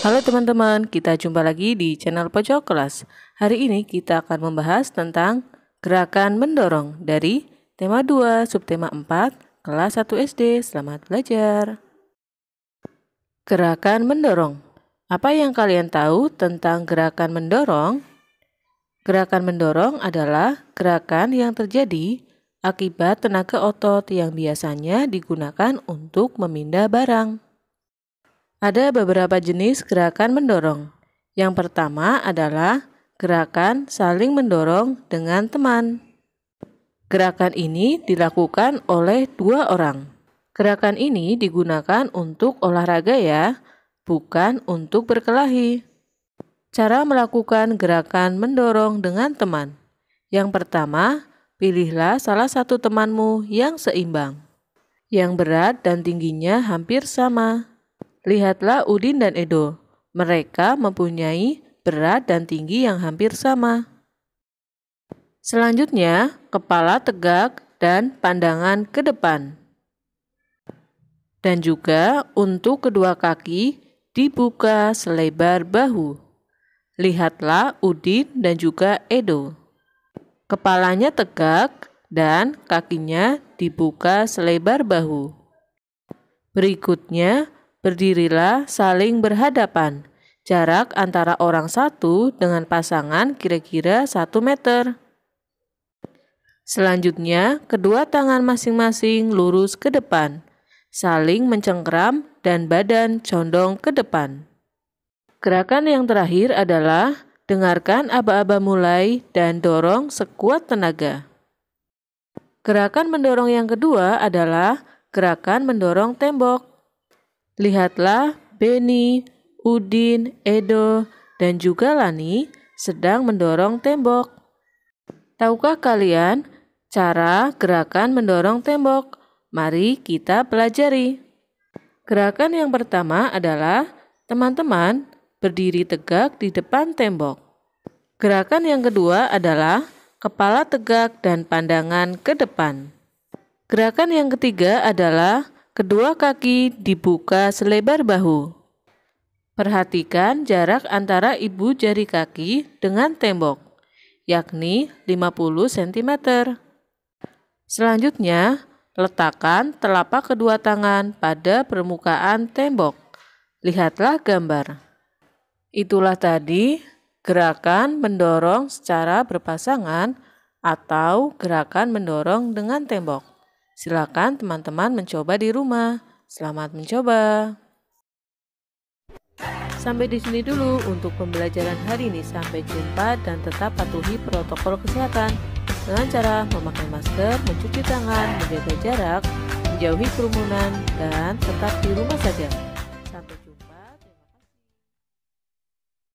Halo teman-teman, kita jumpa lagi di channel Pojok Kelas. Hari ini kita akan membahas tentang gerakan mendorong dari tema 2, subtema 4, kelas 1 SD. Selamat belajar. Gerakan mendorong. Apa yang kalian tahu tentang gerakan mendorong? Gerakan mendorong adalah gerakan yang terjadi akibat tenaga otot yang biasanya digunakan untuk memindah barang. Ada beberapa jenis gerakan mendorong. Yang pertama adalah gerakan saling mendorong dengan teman. Gerakan ini dilakukan oleh dua orang. Gerakan ini digunakan untuk olahraga ya, bukan untuk berkelahi. Cara melakukan gerakan mendorong dengan teman. Yang pertama, pilihlah salah satu temanmu yang seimbang, yang berat dan tingginya hampir sama. Lihatlah Udin dan Edo. Mereka mempunyai berat dan tinggi yang hampir sama. Selanjutnya, kepala tegak dan pandangan ke depan. Dan juga untuk kedua kaki dibuka selebar bahu. Lihatlah Udin dan juga Edo. Kepalanya tegak dan kakinya dibuka selebar bahu. Berikutnya, Berdirilah saling berhadapan. Jarak antara orang satu dengan pasangan kira-kira satu meter. Selanjutnya, kedua tangan masing-masing lurus ke depan, saling mencengkram dan badan condong ke depan. Gerakan yang terakhir adalah dengarkan aba-aba mulai dan dorong sekuat tenaga. Gerakan mendorong yang kedua adalah gerakan mendorong tembok. Lihatlah Beni, Udin, Edo, dan juga Lani sedang mendorong tembok. Tahukah kalian cara gerakan mendorong tembok? Mari kita pelajari. Gerakan yang pertama adalah teman-teman berdiri tegak di depan tembok. Gerakan yang kedua adalah kepala tegak dan pandangan ke depan. Gerakan yang ketiga adalah Kedua kaki dibuka selebar bahu. Perhatikan jarak antara ibu jari kaki dengan tembok, yakni 50 cm. Selanjutnya, letakkan telapak kedua tangan pada permukaan tembok. Lihatlah gambar. Itulah tadi gerakan mendorong secara berpasangan atau gerakan mendorong dengan tembok. Silakan teman-teman mencoba di rumah. Selamat mencoba. Sampai di sini dulu untuk pembelajaran hari ini. Sampai jumpa dan tetap patuhi protokol kesehatan dengan cara memakai masker, mencuci tangan, menjaga jarak, menjauhi kerumunan, dan tetap di rumah saja.